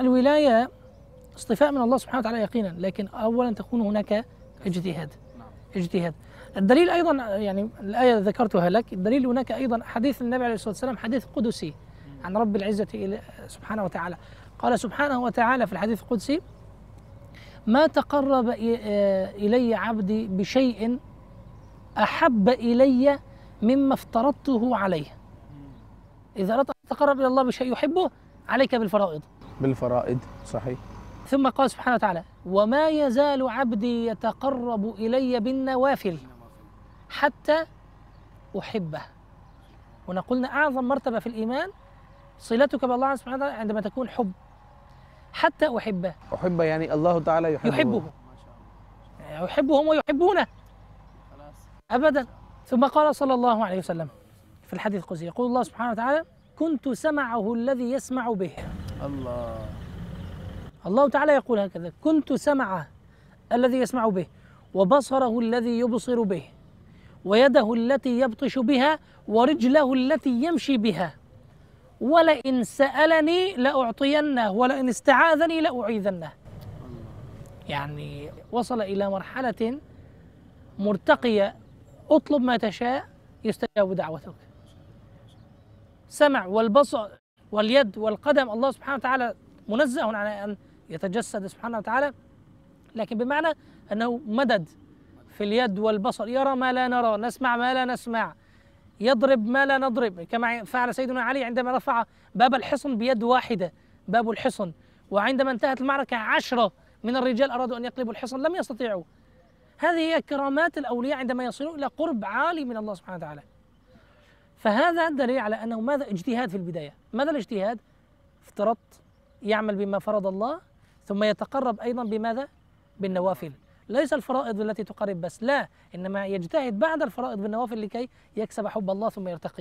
الولاية اصطفاء من الله سبحانه وتعالى يقينا لكن أولا تكون هناك اجتهاد نعم. اجتهاد الدليل أيضا يعني الآية ذكرتها لك الدليل هناك أيضا حديث النبي عليه الصلاة والسلام حديث قدسي عن رب العزة سبحانه وتعالى قال سبحانه وتعالى في الحديث القدسي ما تقرب آه، إلي عبدي بشيء أحب إلي مما افترضته عليه إذا أردت أن تتقرب إلى الله بشيء يحبه عليك بالفرائض بالفرائض صحيح ثم قال سبحانه وتعالى وما يزال عبدي يتقرب إلي بالنوافل حتى أحبه هنا قلنا أعظم مرتبة في الإيمان صلتك بالله سبحانه وتعالى عندما تكون حب حتى أحبه أحبه يعني الله تعالى يحبه يحبه يحبهم ويحبونه أبدا ثم قال صلى الله عليه وسلم في الحديث القدسي يقول الله سبحانه وتعالى كنت سمعه الذي يسمع به الله الله تعالى يقول هكذا كنت سمعه الذي يسمع به وبصره الذي يبصر به ويده التي يبطش بها ورجله التي يمشي بها ولئن سألني لأعطينه ولئن استعاذني لأعيذنه يعني وصل إلى مرحلة مرتقية اطلب ما تشاء يستجاب دعوتك سمع والبصر واليد والقدم الله سبحانه وتعالى منزه عن أن يتجسد سبحانه وتعالى لكن بمعنى أنه مدد في اليد والبصر يرى ما لا نرى نسمع ما لا نسمع يضرب ما لا نضرب كما فعل سيدنا علي عندما رفع باب الحصن بيد واحدة باب الحصن وعندما انتهت المعركة عشرة من الرجال أرادوا أن يقلبوا الحصن لم يستطيعوا هذه هي كرامات الأولياء عندما يصلون إلى قرب عالي من الله سبحانه وتعالى فهذا دليل على أنه ماذا اجتهاد في البداية ماذا الاجتهاد؟ افترضت يعمل بما فرض الله ثم يتقرب أيضا بماذا؟ بالنوافل ليس الفرائض التي تقرب بس لا إنما يجتهد بعد الفرائض بالنوافل لكي يكسب حب الله ثم يرتقي